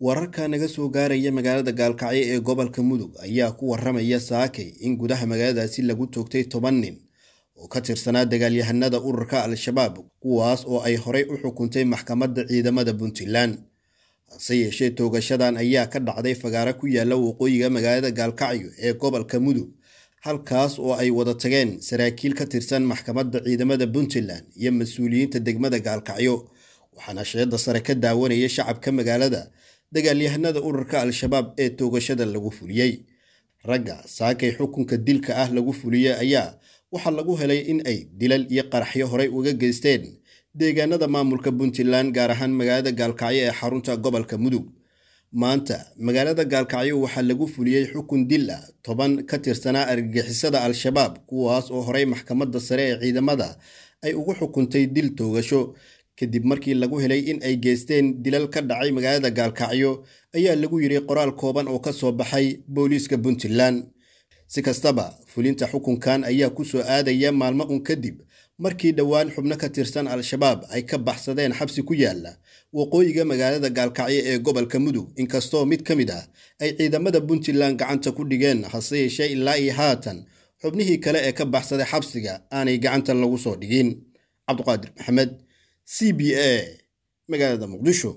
wararka naga soo gaaraya magaalada gaalkacyo ee gobolka mudug ayaa ku waramaya saakay in gudaha magaaladaasi lagu toogtay toban nin oo ka tirsanaa dagaalyahanada ururka al-shabaab kuwaas oo ay horey u xukuntay maxkamadda ciidamada puntland hase yeeshee toogashadan ayaa ka dhacday fagaaro ku yaala waqooyiga magaalada gaalkacyo ee gobolka mudug halkaas oo ay wada tageen saraakiil ka tirsan maxkamadda ciidamada puntland iyo mas-uuliyiinta degmada gaalkacyo waxaana sheedda sare ka daawanaya shacabka magaalada dagaalyahanada ururka al-shabaab ee toogashada lagu fuliyey ragga saakay xukunka dilka ah lagu fuliyey ayaa waxaa lagu helay in ay dilal iyo qaraxyo horay uga geysteen deegaanada maamulka puntland gaar ahaan magaalada gaalkacyo ee xarunta gobolka mudug maanta magaalada gaalkacyo waxaa lagu fuliyey xukun dil ah toban ka tirsanaa argagixisada al-shabaab kuwaas oo horay maxkamadda sare ee ciidamada ay ugu xukuntay dil toogasho kadib markii lagu helay in ay geysteen dilal ka dhacay magaalada gaalkacyo ayaa lagu yidhi qoraal kooban oo ka soo baxay booliiska puntland si kastaba fulinta xukunkan ayaa ku soo aadaya maalmo un kadib markii dhowaan xubno ka tirsan al-shabaab ay ka baxsadeen xabsi ku yaalla waqooyiga magaalada gaalkacyo ee gobolka mudug inkastoo mid ka mid ah ay ciidamada puntland gacanta ku dhigeen hase yeeshee ilaa iyo haatan xubnihii kale ee ka baxsaday xabsiga aanay gacanta lagu soo dhigin cabduqaadir maxamed c b a magaalada muqdisho